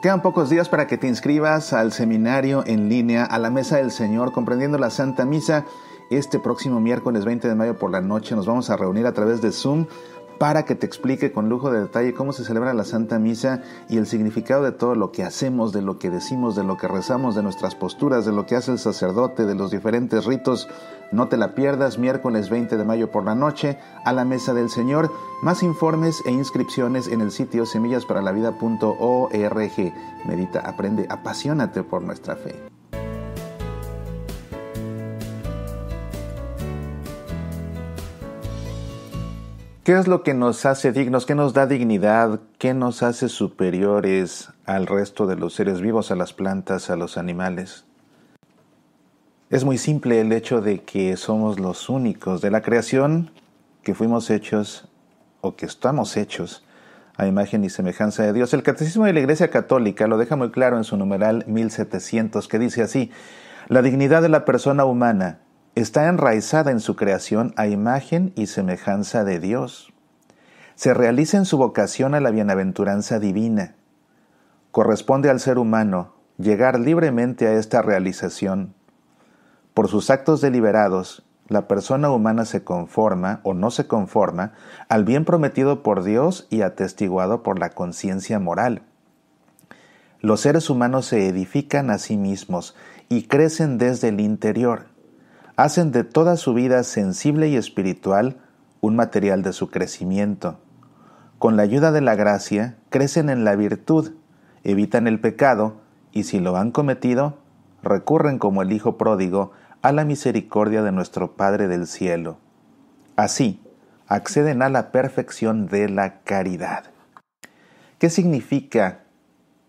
Quedan pocos días para que te inscribas al seminario en línea a la Mesa del Señor, comprendiendo la Santa Misa. Este próximo miércoles 20 de mayo por la noche nos vamos a reunir a través de Zoom para que te explique con lujo de detalle cómo se celebra la Santa Misa y el significado de todo lo que hacemos, de lo que decimos, de lo que rezamos, de nuestras posturas, de lo que hace el sacerdote, de los diferentes ritos no te la pierdas miércoles 20 de mayo por la noche a la Mesa del Señor. Más informes e inscripciones en el sitio semillasparalavida.org. Medita, aprende, apasionate por nuestra fe. ¿Qué es lo que nos hace dignos? ¿Qué nos da dignidad? ¿Qué nos hace superiores al resto de los seres vivos, a las plantas, a los animales? Es muy simple el hecho de que somos los únicos de la creación que fuimos hechos o que estamos hechos a imagen y semejanza de Dios. El Catecismo de la Iglesia Católica lo deja muy claro en su numeral 1700, que dice así, la dignidad de la persona humana está enraizada en su creación a imagen y semejanza de Dios. Se realiza en su vocación a la bienaventuranza divina. Corresponde al ser humano llegar libremente a esta realización por sus actos deliberados, la persona humana se conforma o no se conforma al bien prometido por Dios y atestiguado por la conciencia moral. Los seres humanos se edifican a sí mismos y crecen desde el interior. Hacen de toda su vida sensible y espiritual un material de su crecimiento. Con la ayuda de la gracia, crecen en la virtud, evitan el pecado y si lo han cometido, recurren como el Hijo pródigo a la misericordia de nuestro Padre del cielo. Así, acceden a la perfección de la caridad. ¿Qué significa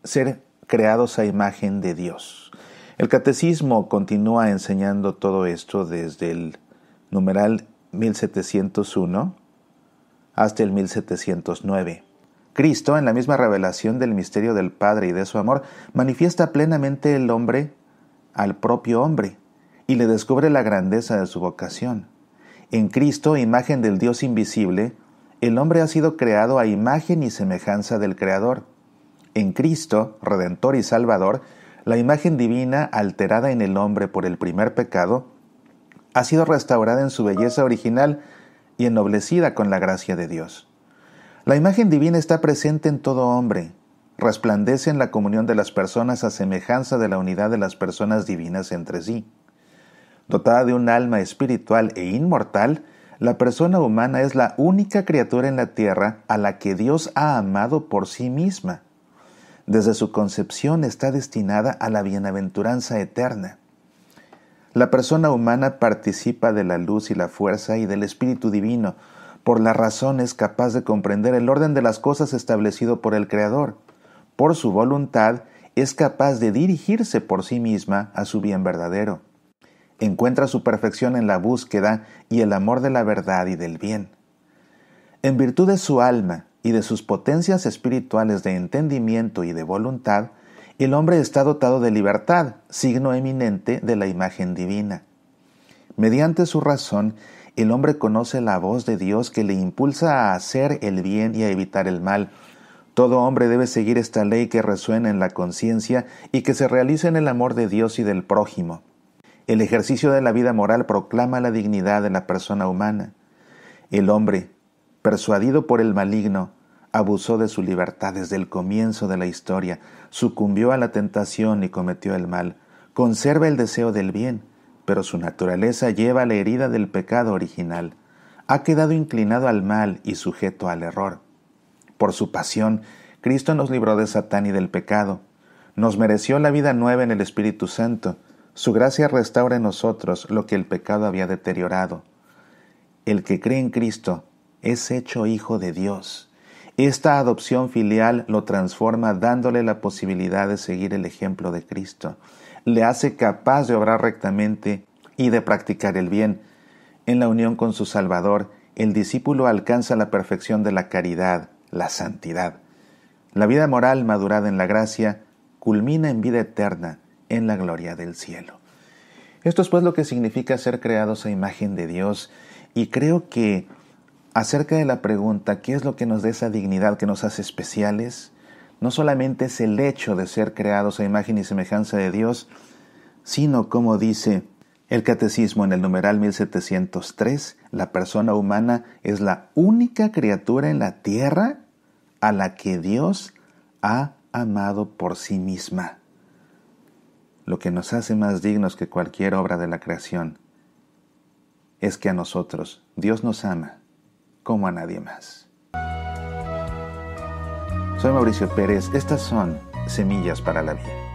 ser creados a imagen de Dios? El catecismo continúa enseñando todo esto desde el numeral 1701 hasta el 1709. Cristo, en la misma revelación del misterio del Padre y de su amor, manifiesta plenamente el hombre al propio hombre, y le descubre la grandeza de su vocación. En Cristo, imagen del Dios invisible, el hombre ha sido creado a imagen y semejanza del Creador. En Cristo, Redentor y Salvador, la imagen divina alterada en el hombre por el primer pecado, ha sido restaurada en su belleza original y ennoblecida con la gracia de Dios. La imagen divina está presente en todo hombre, resplandece en la comunión de las personas a semejanza de la unidad de las personas divinas entre sí. Dotada de un alma espiritual e inmortal, la persona humana es la única criatura en la tierra a la que Dios ha amado por sí misma. Desde su concepción está destinada a la bienaventuranza eterna. La persona humana participa de la luz y la fuerza y del Espíritu Divino, por la razón es capaz de comprender el orden de las cosas establecido por el Creador. Por su voluntad es capaz de dirigirse por sí misma a su bien verdadero encuentra su perfección en la búsqueda y el amor de la verdad y del bien. En virtud de su alma y de sus potencias espirituales de entendimiento y de voluntad, el hombre está dotado de libertad, signo eminente de la imagen divina. Mediante su razón, el hombre conoce la voz de Dios que le impulsa a hacer el bien y a evitar el mal. Todo hombre debe seguir esta ley que resuena en la conciencia y que se realiza en el amor de Dios y del prójimo. El ejercicio de la vida moral proclama la dignidad de la persona humana. El hombre, persuadido por el maligno, abusó de su libertad desde el comienzo de la historia, sucumbió a la tentación y cometió el mal. Conserva el deseo del bien, pero su naturaleza lleva la herida del pecado original. Ha quedado inclinado al mal y sujeto al error. Por su pasión, Cristo nos libró de Satán y del pecado. Nos mereció la vida nueva en el Espíritu Santo su gracia restaura en nosotros lo que el pecado había deteriorado. El que cree en Cristo es hecho hijo de Dios. Esta adopción filial lo transforma dándole la posibilidad de seguir el ejemplo de Cristo. Le hace capaz de obrar rectamente y de practicar el bien. En la unión con su Salvador, el discípulo alcanza la perfección de la caridad, la santidad. La vida moral madurada en la gracia culmina en vida eterna en la gloria del cielo. Esto es pues lo que significa ser creados a imagen de Dios y creo que acerca de la pregunta ¿qué es lo que nos da esa dignidad que nos hace especiales? No solamente es el hecho de ser creados a imagen y semejanza de Dios, sino como dice el catecismo en el numeral 1703, la persona humana es la única criatura en la tierra a la que Dios ha amado por sí misma lo que nos hace más dignos que cualquier obra de la creación, es que a nosotros Dios nos ama como a nadie más. Soy Mauricio Pérez, estas son Semillas para la Vida.